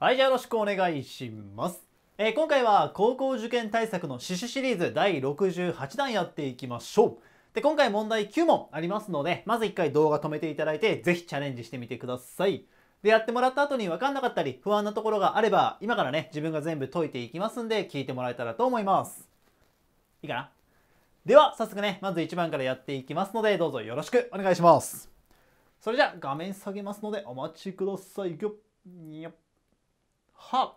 はいじゃあよろしくお願いします、えー、今回は高校受験対策の刺繍シリーズ第68弾やっていきましょうで今回問題9問ありますのでまず1回動画止めていただいて是非チャレンジしてみてくださいでやってもらった後に分かんなかったり不安なところがあれば今からね自分が全部解いていきますんで聞いてもらえたらと思いますいいかなでは早速ねまず1番からやっていきますのでどうぞよろしくお願いしますそれじゃ画面下げますのでお待ちくださいよっは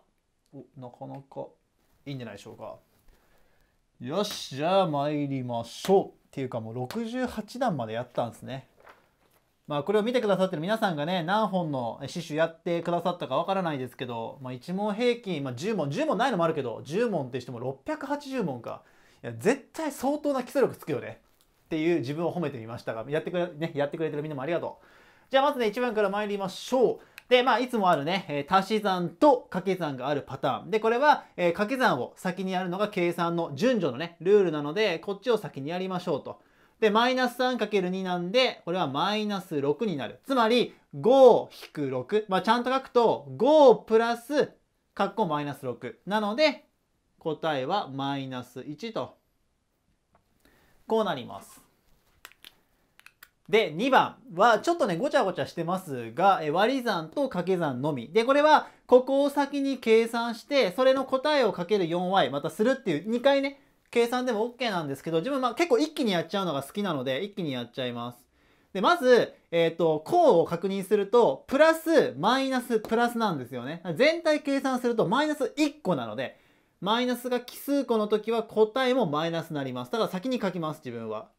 おなかなかいいんじゃないでしょうかよしじゃあ参りましょうっていうかもう68段までやったんですねまあこれを見てくださってる皆さんがね何本の詩集やってくださったかわからないですけど、まあ、1問平均、まあ、10問10問ないのもあるけど10問ってしても680問かいや絶対相当な基礎力つくよねっていう自分を褒めてみましたがやってくれ,、ね、やってくれてるみんなもありがとうじゃあまずね1番から参りましょうで、まあ、いつもあるね、足し算と掛け算があるパターン。で、これは、え掛け算を先にやるのが計算の順序のね、ルールなので、こっちを先にやりましょうと。で、マイナス 3×2 なんで、これはマイナス6になる。つまり、5-6。まあ、ちゃんと書くと、5プラス、かっこマイナス6。なので、答えはマイナス1と。こうなります。で、2番はちょっとね、ごちゃごちゃしてますが、え割り算と掛け算のみ。で、これは、ここを先に計算して、それの答えをかける 4y、またするっていう、2回ね、計算でも OK なんですけど、自分まあ結構一気にやっちゃうのが好きなので、一気にやっちゃいます。で、まず、えっ、ー、と、項を確認すると、プラス、マイナス、プラスなんですよね。全体計算すると、マイナス1個なので、マイナスが奇数個の時は答えもマイナスになります。だから先に書きます、自分は。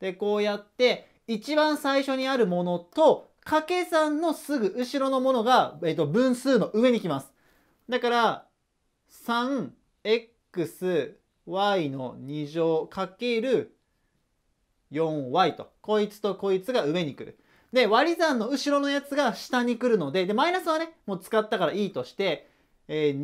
で、こうやって、一番最初にあるものと、掛け算のすぐ後ろのものが、えっ、ー、と、分数の上に来ます。だから、3xy の2乗かける 4y と、こいつとこいつが上に来る。で、割り算の後ろのやつが下に来るので、で、マイナスはね、もう使ったからいいとして、えー、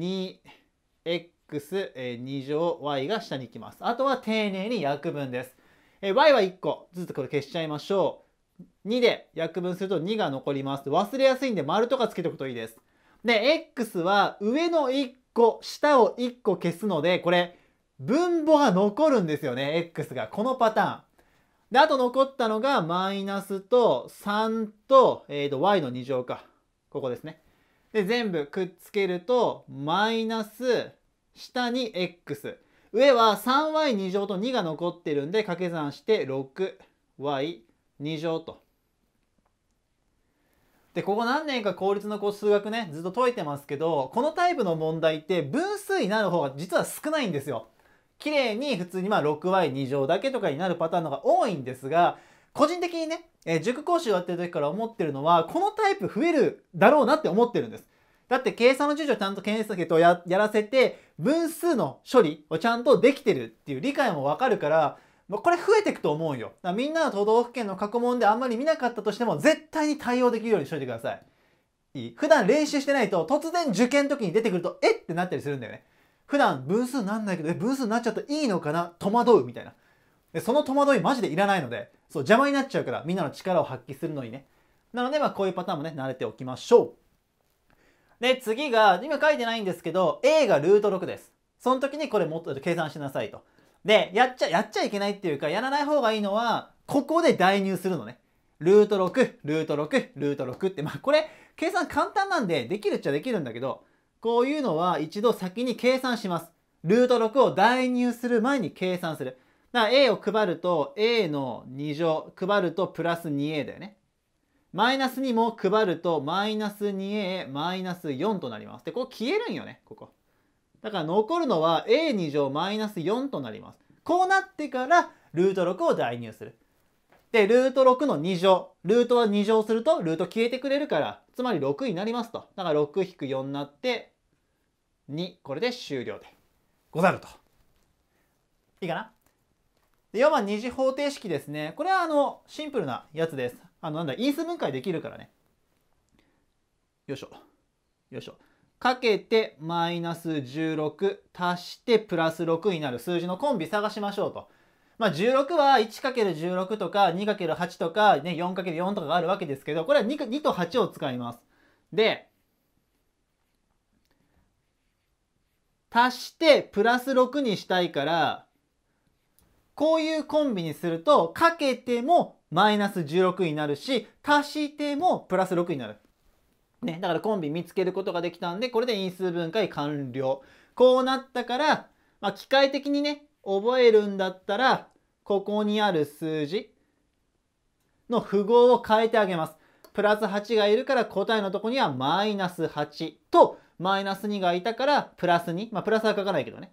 2x2 乗 y が下に来ます。あとは丁寧に約分です。え y は1個ずつこれ消しちゃいましょう。2で約分すると2が残ります。忘れやすいんで丸とかつけておくといいです。で、x は上の1個、下を1個消すので、これ、分母が残るんですよね、x が。このパターン。で、あと残ったのが、マイナスと3と、えっ、ー、と、y の2乗か。ここですね。で、全部くっつけると、マイナス、下に x。上は 3y2 乗と2が残ってるんで掛け算して 6y2 乗と。で、ここ何年か公立のこう数学ね、ずっと解いてますけど、このタイプの問題って分数になる方が実は少ないんですよ。綺麗に普通にま 6y2 乗だけとかになるパターンのが多いんですが、個人的にね、えー、塾講師をやってる時から思ってるのは、このタイプ増えるだろうなって思ってるんです。だって計算の順序をちゃんと検索とやらせて分数の処理をちゃんとできてるっていう理解もわかるから、まあ、これ増えていくと思うよ。みんなの都道府県の過去問であんまり見なかったとしても絶対に対応できるようにしといてください。いい普段練習してないと突然受験の時に出てくるとえってなったりするんだよね。普段分数なんないけどえ分数になっちゃっていいのかな戸惑うみたいな。でその戸惑いマジでいらないのでそう邪魔になっちゃうからみんなの力を発揮するのにね。なのでまあこういうパターンもね慣れておきましょう。で、次が、今書いてないんですけど、A がルート6です。その時にこれもっと計算しなさいと。で、やっちゃ、やっちゃいけないっていうか、やらない方がいいのは、ここで代入するのね。ルート6、ルート6、ルート6って、まあこれ、計算簡単なんで、できるっちゃできるんだけど、こういうのは一度先に計算します。ルート6を代入する前に計算する。だから A を配ると、A の2乗、配るとプラス 2A だよね。マイナス2も配ると、マイナス 2a、マイナス4となります。で、ここ消えるんよね、ここ。だから残るのは a2 乗マイナス4となります。こうなってから、ルート6を代入する。で、ルート6の2乗。ルートは2乗すると、ルート消えてくれるから、つまり6になりますと。だから6引く4になって、2。これで終了でござると。いいかなで ?4 番二次方程式ですね。これはあの、シンプルなやつです。あのなんだ因数分解できるからねよいしょよいしょかけてマイナス16足してプラス6になる数字のコンビ探しましょうと。まあ、16は 1×16 とか 2×8 とか、ね、4×4 とかがあるわけですけどこれは 2, 2と8を使います。で足してプラス6にしたいからこういうコンビにするとかけてもマイナス16になるし足してもプラス6になる。ね、だからコンビ見つけることができたんでこれで因数分解完了。こうなったから、まあ、機械的にね覚えるんだったらここにある数字の符号を変えてあげます。プラス8がいるから答えのとこにはマイナス8とマイナス2がいたからプラス2。まあプラスは書かないけどね。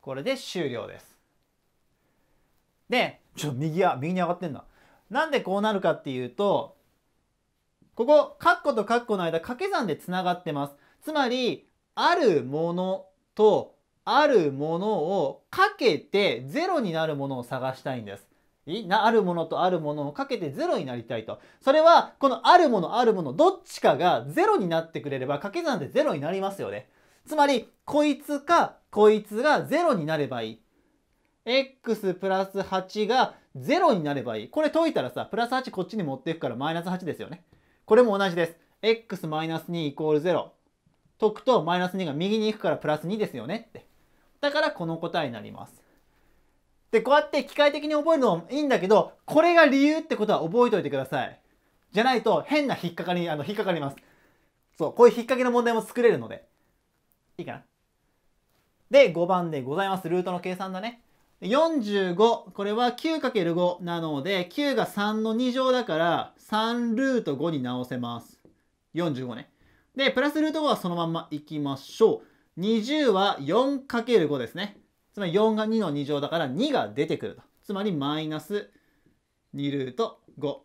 これで終了です。でちょっと右や右に上がってんだなんでこうなるかっていうとここカッコとカッコの間掛け算でつながってますつまりあるものとあるものをかけてゼロになるものを探したいんですいなあるものとあるものをかけてゼロになりたいと。それは、このあるものあるもの、どっちかがゼロになってくれれば、掛け算でゼロになりますよね。つまり、こいつか、こいつがゼロになればいい。x プラス8が0になればいい。これ解いたらさ、プラス8こっちに持っていくからマイナス8ですよね。これも同じです。x マイナス2イコール0。解くとマイナス2が右に行くからプラス2ですよねって。だからこの答えになります。で、こうやって機械的に覚えるのもいいんだけど、これが理由ってことは覚えておいてください。じゃないと変な引っかかり、あの、引っかかります。そう、こういう引っ掛けの問題も作れるので。いいかなで、5番でございます。ルートの計算だね。45、これは 9×5 なので、9が3の2乗だから、3ルート5に直せます。45ね。で、プラスルート5はそのまんまいきましょう。20は 4×5 ですね。つまり4が2の2乗だから2が出てくると。つまりマイナス2ルート5。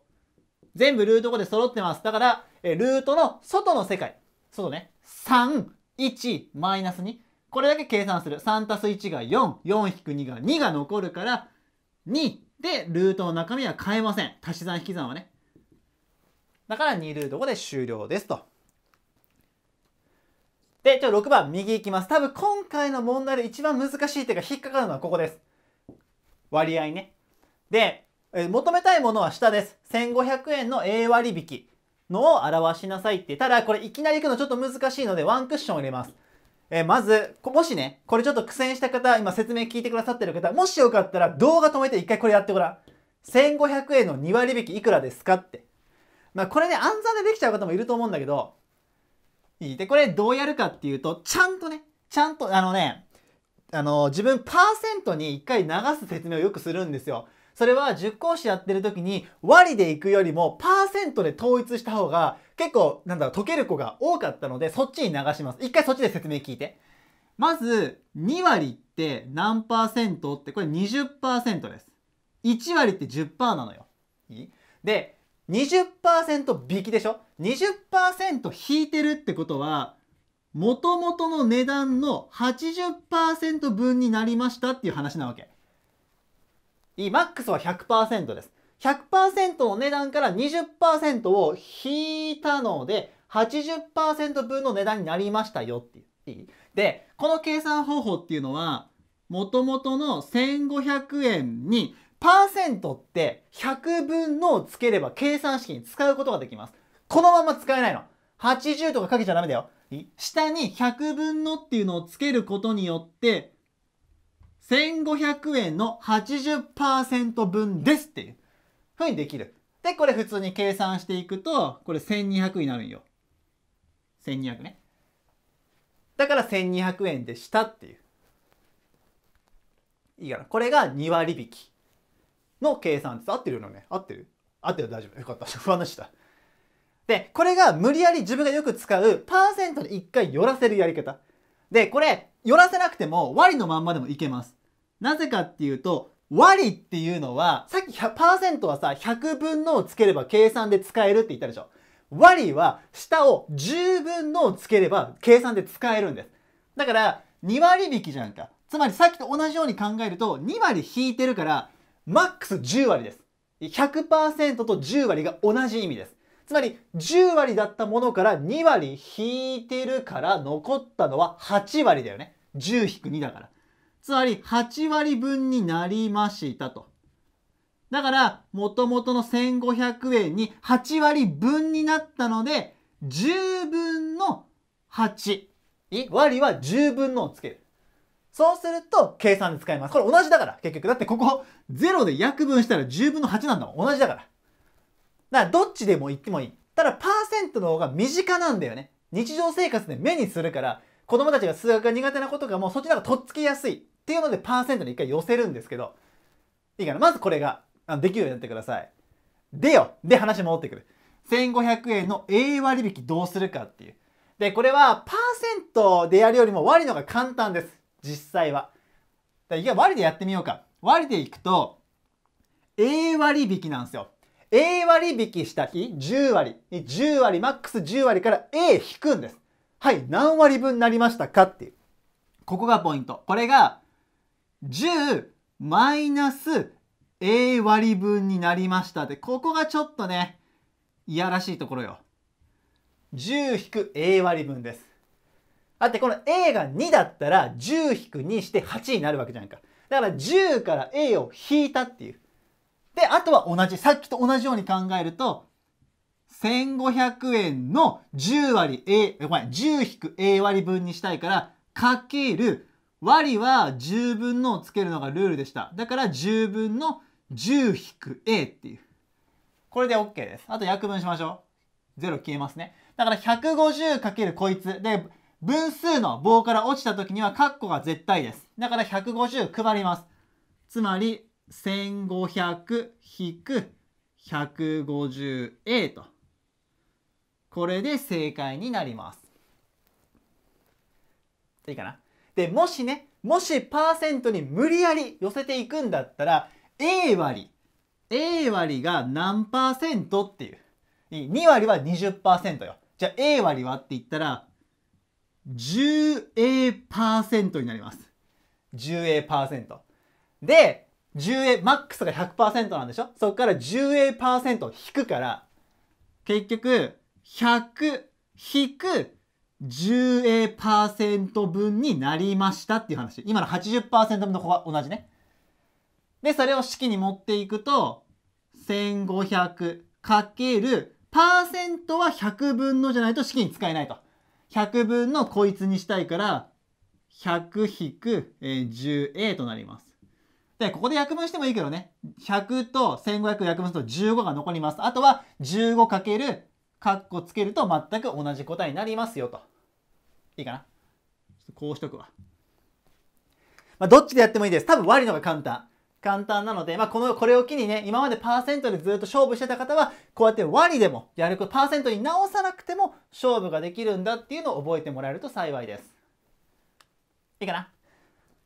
全部ルート5で揃ってます。だから、えルートの外の世界。外ね。3、1、マイナス2。これだけ計算する。3たす1が4、4引く2が2が残るから、2でルートの中身は変えません。足し算引き算はね。だから2ルート5で終了ですと。で、じゃあ6番右行きます。多分今回の問題で一番難しい手が引っかかるのはここです。割合ね。で、え求めたいものは下です。1500円の A 割引のを表しなさいって。ただこれいきなり行くのちょっと難しいのでワンクッション入れます。えー、まず、もしね、これちょっと苦戦した方、今説明聞いてくださってる方、もしよかったら動画止めて一回これやってごらん。1500円の2割引きいくらですかって。まあこれね、暗算でできちゃう方もいると思うんだけど、いい。で、これどうやるかっていうと、ちゃんとね、ちゃんと、あのね、あの、自分パーセントに一回流す説明をよくするんですよ。それは塾講師やってる時に割で行くよりもパーセントで統一した方が結構なんだろう解ける子が多かったのでそっちに流します。一回そっちで説明聞いて。まず2割って何パーセントってこれ20%です。1割って10%なのよ。いいで20%引きでしょ ?20% 引いてるってことは元々の値段の80%分になりましたっていう話なわけ。マックスは100%です。100%の値段から20%を引いたので、80%分の値段になりましたよっていう。で、この計算方法っていうのは、もともとの1500円に、パーセントって100分のをつければ計算式に使うことができます。このまま使えないの。80とかかけちゃダメだよ。下に100分のっていうのをつけることによって、1500円の80%分ですっていうふうにできる。で、これ普通に計算していくと、これ1200になるんよ。1200ね。だから1200円でしたっていう。いいかな。これが2割引きの計算です。合ってるのね。合ってる合ってる大丈夫。よかった。不安でした。で、これが無理やり自分がよく使うパーセントで1回寄らせるやり方。で、これ、寄らせなくても割のまんまでもいけます。なぜかっていうと、割っていうのは、さっき100%はさ、100分のをつければ計算で使えるって言ったでしょ。割は下を10分のをつければ計算で使えるんです。だから、2割引きじゃんか。つまりさっきと同じように考えると、2割引いてるから、マックス10割です。100%と10割が同じ意味です。つまり、10割だったものから2割引いてるから、残ったのは8割だよね。10-2だから。つまり8割分になりましたと。だから、もともとの1500円に8割分になったので、10分の8。割は10分のをつける。そうすると、計算で使います。これ同じだから、結局。だってここ、0で約分したら10分の8なんだもん。同じだから。だから、どっちでも言ってもいい。ただ、パーセントの方が身近なんだよね。日常生活で目にするから、子供たちが数学が苦手なことがもうそっちなんかとっつきやすい。っていうので、パーセントに一回寄せるんですけど、いいかな。まずこれができるようになってください。でよで話戻ってくる。1500円の A 割引どうするかっていう。で、これはパーセントでやるよりも割のが簡単です。実際は。だいや、割でやってみようか。割でいくと、A 割引なんですよ。A 割引した日、10割。10割、マックス10割から A 引くんです。はい、何割分になりましたかっていう。ここがポイント。これが10マイナス A 割分になりましたで、ここがちょっとね、いやらしいところよ。10引く A 割分です。だってこの A が2だったら10引く2して8になるわけじゃないか。だから10から A を引いたっていう。で、あとは同じ、さっきと同じように考えると、1500円の10割 A、ごめん、10引く A 割分にしたいから、かける割は10分のをつけるのがルールでした。だから10分の 10-a っていう。これで OK です。あと約分しましょう。0消えますね。だから 150× こいつ。で、分数の棒から落ちた時には括弧が絶対です。だから150配ります。つまり 1500-150a と。これで正解になります。いいかなで、もしね、もしパーセントに無理やり寄せていくんだったら、A 割、A 割が何パーセントっていう。2割は20%よ。じゃあ A 割はって言ったら、10A% になります。10A%。で、10A、マックスが100%なんでしょそこから 10A% 引くから、結局、100引く10%分になりましたっていう話。今の80%分の子は同じね。で、それを式に持っていくと、1500かけるパーセントは100分のじゃないと式に使えないと。100分のこいつにしたいから、100-10A となります。で、ここで約分してもいいけどね。100と1500約分すると15が残ります。あとは 15× カッつけると全く同じ答えになりますよと。いいかなこうしとくわ。まあ、どっちでやってもいいです。多分割るのが簡単。簡単なので、まあ、この、これを機にね、今までパーセントでずっと勝負してた方は、こうやって割りでもやること、パーセントに直さなくても勝負ができるんだっていうのを覚えてもらえると幸いです。いいかな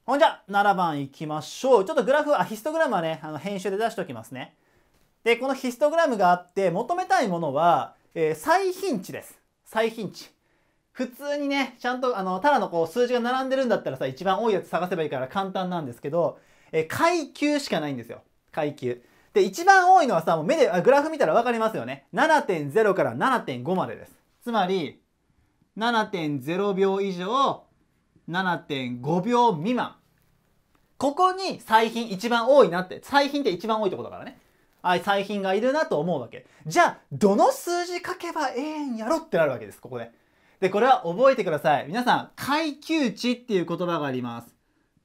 ほんじゃ、7番いきましょう。ちょっとグラフ、あ、ヒストグラムはね、あの、編集で出しておきますね。で、このヒストグラムがあって、求めたいものは、えー、最頻値です。最頻値。普通にね、ちゃんと、あの、ただのこう、数字が並んでるんだったらさ、一番多いやつ探せばいいから簡単なんですけど、えー、階級しかないんですよ。階級。で、一番多いのはさ、もう目で、グラフ見たらわかりますよね。7.0から7.5までです。つまり、7.0秒以上、7.5秒未満。ここに最頻一番多いなって、最頻って一番多いってことだからね。最近がいるなと思うわけ。じゃあ、どの数字書けばええんやろってなるわけです、ここで。で、これは覚えてください。皆さん、階級値っていう言葉があります。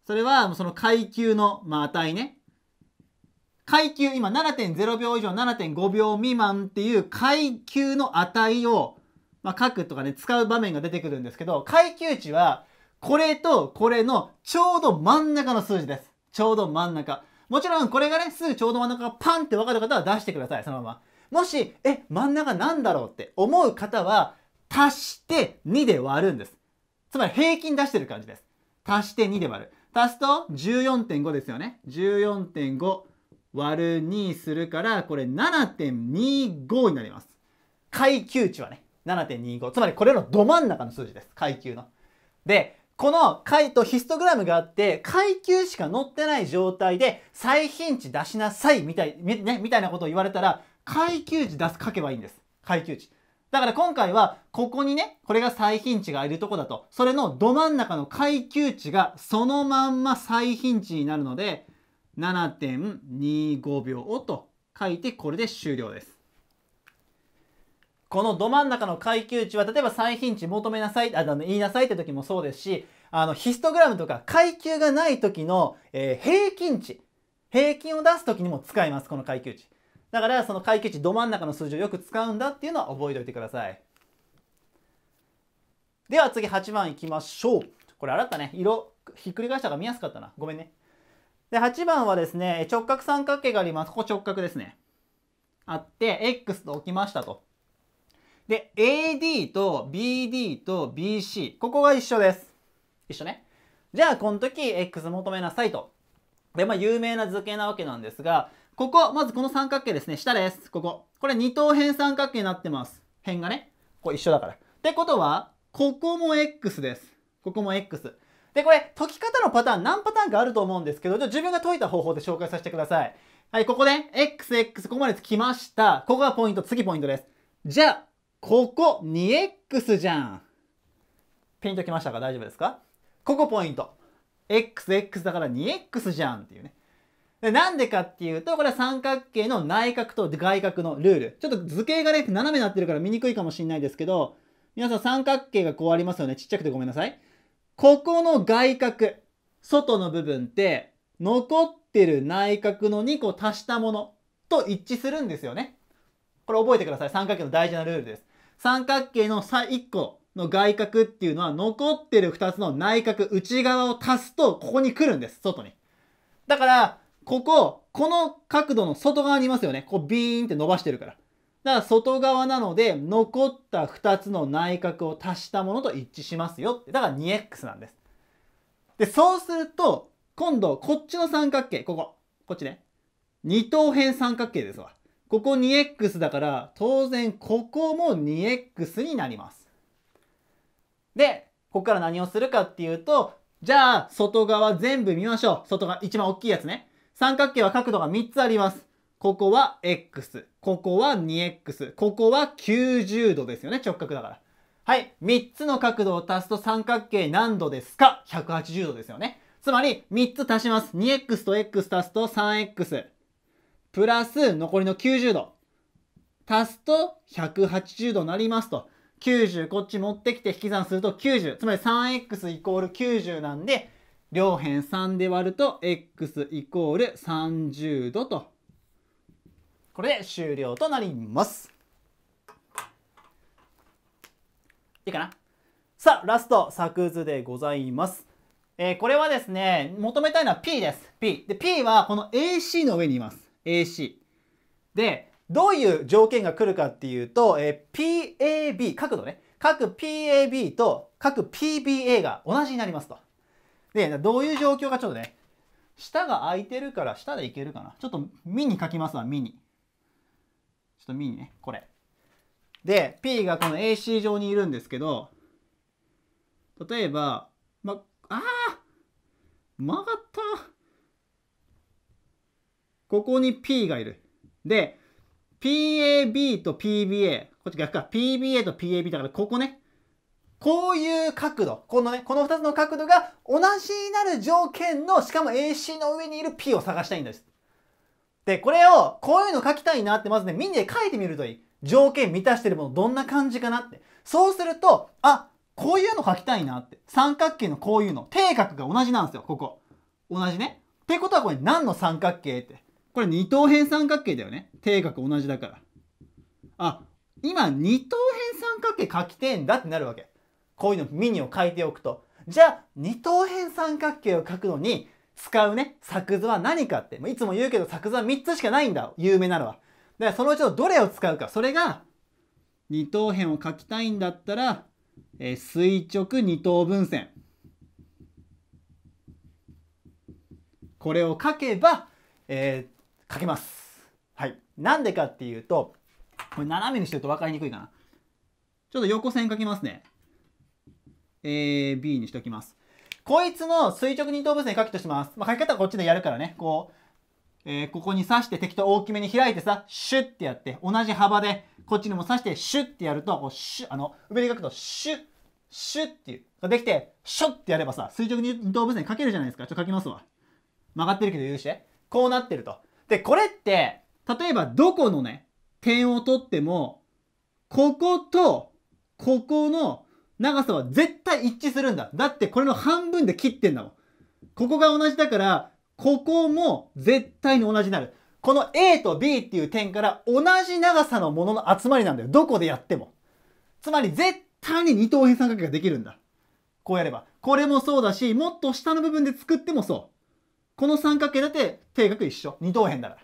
それは、その階級の、まあ、値ね。階級、今7.0秒以上、7.5秒未満っていう階級の値を、まあ、書くとかね、使う場面が出てくるんですけど、階級値は、これとこれのちょうど真ん中の数字です。ちょうど真ん中。もちろんこれがね、すぐちょうど真ん中がパンって分かる方は出してください、そのまま。もし、え、真ん中なんだろうって思う方は、足して2で割るんです。つまり平均出してる感じです。足して2で割る。足すと14.5ですよね。14.5割る2するから、これ7.25になります。階級値はね、7.25。つまりこれのど真ん中の数字です。階級の。で、この解とヒストグラムがあって、階級しか載ってない状態で、最頻値出しなさいみたい、ね、みたいなことを言われたら、階級値出す、書けばいいんです。階級値。だから今回は、ここにね、これが最頻値がいるとこだと、それのど真ん中の階級値がそのまんま最頻値になるので、7.25秒と書いて、これで終了です。このど真ん中の階級値は、例えば最頻値求めなさい、あの言いなさいって時もそうですし、あの、ヒストグラムとか階級がない時の、えー、平均値、平均を出す時にも使います、この階級値。だから、その階級値ど真ん中の数字をよく使うんだっていうのは覚えておいてください。では次8番いきましょう。これ洗ったね。色、ひっくり返したが見やすかったな。ごめんね。で、8番はですね、直角三角形があります。ここ直角ですね。あって、X と置きましたと。で、AD と BD と BC、ここが一緒です。一緒ね。じゃあ、この時、X 求めなさいと。で、まあ、有名な図形なわけなんですが、ここ、まずこの三角形ですね。下です。ここ。これ二等辺三角形になってます。辺がね。こう一緒だから。ってことは、ここも X です。ここも X。で、これ、解き方のパターン、何パターンかあると思うんですけど、自分が解いた方法で紹介させてください。はい、ここで、ね、XX、ここまで来ました。ここがポイント、次ポイントです。じゃあ、ここ 2x じゃん。ピンときましたか大丈夫ですかここポイント。xx だから 2x じゃんっていうね。で、なんでかっていうと、これは三角形の内角と外角のルール。ちょっと図形がね、斜めになってるから見にくいかもしれないですけど、皆さん三角形がこうありますよね。ちっちゃくてごめんなさい。ここの外角、外の部分って、残ってる内角の2個足したものと一致するんですよね。これ覚えてください。三角形の大事なルールです。三角形の1個の外角っていうのは残ってる2つの内角内側を足すとここに来るんです外に。だからこここの角度の外側にいますよねこうビーンって伸ばしてるから。だから外側なので残った2つの内角を足したものと一致しますよだから 2x なんです。でそうすると今度こっちの三角形こここっちね二等辺三角形ですわ。ここ 2x だから当然ここも 2x になります。で、ここから何をするかっていうと、じゃあ外側全部見ましょう。外側一番大きいやつね。三角形は角度が3つあります。ここは x、ここは 2x、ここは90度ですよね、直角だから。はい、3つの角度を足すと三角形何度ですか ?180 度ですよね。つまり3つ足します。2x と x 足すと 3x。プラス残りの90度足すと180度になりますと。90こっち持ってきて引き算すると90つまり 3x イコール90なんで両辺3で割ると x イコール30度とこれで終了となりますいいかなさあラスト作図でございます、えー、これはですね求めたいのは P です P で P はこの AC の上にいます AC。で、どういう条件が来るかっていうと、えー、PAB、角度ね。各 PAB と各 PBA が同じになりますと。で、どういう状況かちょっとね、下が空いてるから下でいけるかな。ちょっとミに書きますわ、ミに。ちょっとミにね、これ。で、P がこの AC 上にいるんですけど、例えば、ま、ああ曲がったここに P がいる。で、PAB と PBA。こっち逆か。PBA と PAB だから、ここね。こういう角度。このね、この二つの角度が同じになる条件の、しかも AC の上にいる P を探したいんです。で、これを、こういうの書きたいなって、まずね、みんなで書いてみるといい。条件満たしてるもの、どんな感じかなって。そうすると、あ、こういうの書きたいなって。三角形のこういうの。定角が同じなんですよ、ここ。同じね。ってことはこれ何の三角形って。これ二等辺三角形だよね。定角同じだから。あ、今二等辺三角形書きてえんだってなるわけ。こういうのミニを書いておくと。じゃあ、二等辺三角形を書くのに使うね、作図は何かって。いつも言うけど作図は3つしかないんだ。有名なのは。だからそのうちのどれを使うか。それが、二等辺を書きたいんだったら、えー、垂直二等分線。これを書けば、えー、かけます。はい。なんでかっていうと、これ斜めにしてると分かりにくいかな。ちょっと横線書きますね。A、B にしておきます。こいつの垂直二等分線書きとします。まあ、書き方はこっちでやるからね。こう、えー、ここに刺して適当大きめに開いてさ、シュッてやって、同じ幅で、こっちにも刺してシュッてやると、こうシュあの、上で書くとシュッ、シュッっていう、ができて、シュッてやればさ、垂直二等分線書けるじゃないですか。ちょっと書きますわ。曲がってるけど許して。こうなってると。で、これって、例えばどこのね、点を取っても、ここと、ここの長さは絶対一致するんだ。だってこれの半分で切ってんだもん。ここが同じだから、ここも絶対に同じになる。この A と B っていう点から同じ長さのものの集まりなんだよ。どこでやっても。つまり絶対に二等辺三角形ができるんだ。こうやれば。これもそうだし、もっと下の部分で作ってもそう。この三角形だって定角一緒二等辺だから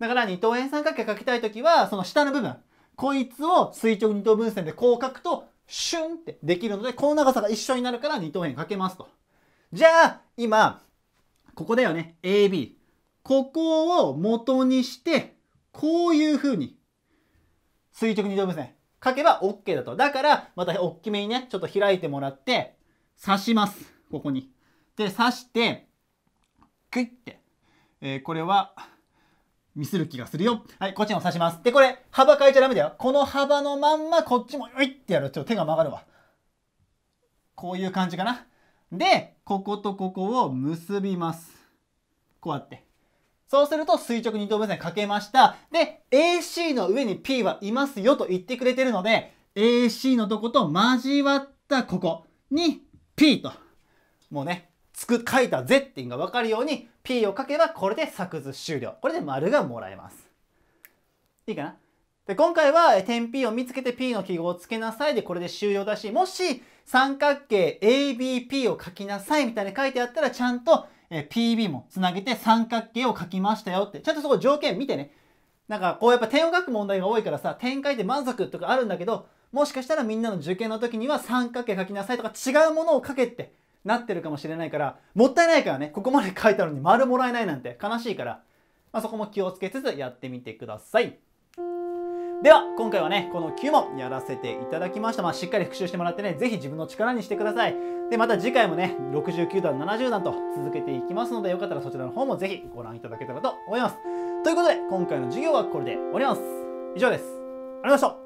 だから二等辺三角形描きたい時はその下の部分こいつを垂直二等分線でこう描くとシュンってできるのでこの長さが一緒になるから二等辺描けますとじゃあ今ここだよね AB ここを元にしてこういう風に垂直二等分線書けば OK だと。だから、また大きめにね、ちょっと開いてもらって、刺します。ここに。で、刺して、クイってえー、これは、ミスる気がするよ。はい、こっちも刺します。で、これ、幅変えちゃダメだよ。この幅のまんま、こっちも、よいってやる。ちょっと手が曲がるわ。こういう感じかな。で、こことここを結びます。こうやって。そうすると垂直二等分線かけました。で、AC の上に P はいますよと言ってくれてるので、AC のとこと交わったここに P と、もうね、つく、書いた Z っていうのがわかるように P を書けばこれで作図終了。これで丸がもらえます。いいかなで今回は点 P を見つけて P の記号をつけなさいでこれで終了だし、もし三角形 ABP を書きなさいみたいに書いてあったらちゃんと PB もつなげて三角形を書きましたよって、ちゃんとそこ条件見てね。なんかこうやっぱ点を書く問題が多いからさ、展開で満足とかあるんだけど、もしかしたらみんなの受験の時には三角形書きなさいとか違うものを書けってなってるかもしれないから、もったいないからね、ここまで書いたのに丸もらえないなんて悲しいから、まあ、そこも気をつけつつやってみてください。では、今回はね、この9問やらせていただきました。まあ、しっかり復習してもらってね、ぜひ自分の力にしてください。で、また次回もね、69段、70段と続けていきますので、よかったらそちらの方もぜひご覧いただけたらと思います。ということで、今回の授業はこれで終わります。以上です。ありがとうございました。